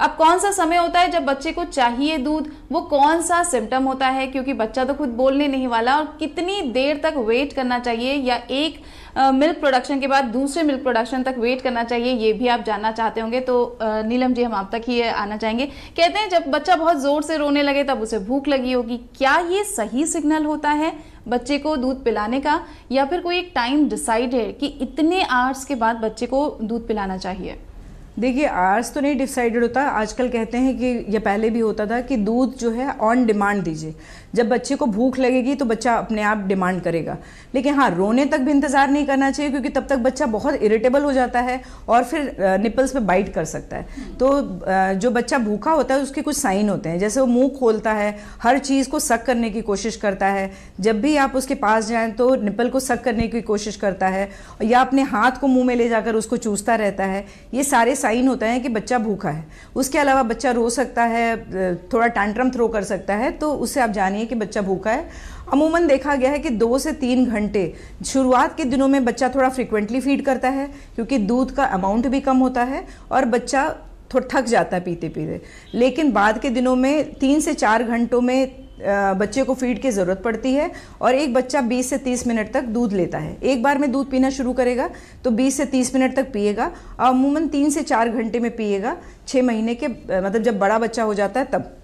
अब कौन सा समय होता है जब बच्चे को चाहिए दूध वो कौन सा सिम्टम होता है क्योंकि बच्चा तो खुद बोलने नहीं वाला और कितनी देर तक वेट करना चाहिए या एक मिल्क प्रोडक्शन के बाद दूसरे मिल्क प्रोडक्शन तक वेट करना चाहिए ये भी आप जानना चाहते होंगे तो नीलम जी हम आप तक ही आना चाहेंगे कहते हैं जब बच्चा बहुत ज़ोर से रोने लगे तब उसे भूख लगी होगी क्या ये सही सिग्नल होता है बच्चे को दूध पिलाने का या फिर कोई एक टाइम डिसाइड है कि इतने आवर्स के बाद बच्चे को दूध पिलाना चाहिए देखिए आज तो नहीं डिसाइडेड होता आजकल कहते हैं कि यह पहले भी होता था कि दूध जो है ऑन डिमांड दीजिए जब बच्चे को भूख लगेगी तो बच्चा अपने आप डिमांड करेगा लेकिन हाँ रोने तक भी इंतज़ार नहीं करना चाहिए क्योंकि तब तक बच्चा बहुत इरिटेबल हो जाता है और फिर निपल्स पर बाइट कर सकता है तो जो बच्चा भूखा होता है उसके कुछ साइन होते हैं जैसे वो मुँह खोलता है हर चीज़ को सक करने की कोशिश करता है जब भी आप उसके पास जाएँ तो निपल को सक करने की कोशिश करता है या अपने हाथ को मुँह में ले जाकर उसको चूसता रहता है ये सारे साइन होता है कि बच्चा भूखा है उसके अलावा बच्चा रो सकता है थोड़ा टैंट्रम थ्रो कर सकता है तो उससे आप जानिए कि बच्चा भूखा है अमूमन देखा गया है कि दो से तीन घंटे शुरुआत के दिनों में बच्चा थोड़ा फ्रिक्वेंटली फीड करता है क्योंकि दूध का अमाउंट भी कम होता है और बच्चा थोड़ा थक जाता है पीते पीते लेकिन बाद के दिनों में तीन से चार घंटों में बच्चे को फीड की ज़रूरत पड़ती है और एक बच्चा 20 से 30 मिनट तक दूध लेता है एक बार में दूध पीना शुरू करेगा तो 20 से 30 मिनट तक पिएगा और अमूमन तीन से चार घंटे में पिएगा छः महीने के मतलब जब बड़ा बच्चा हो जाता है तब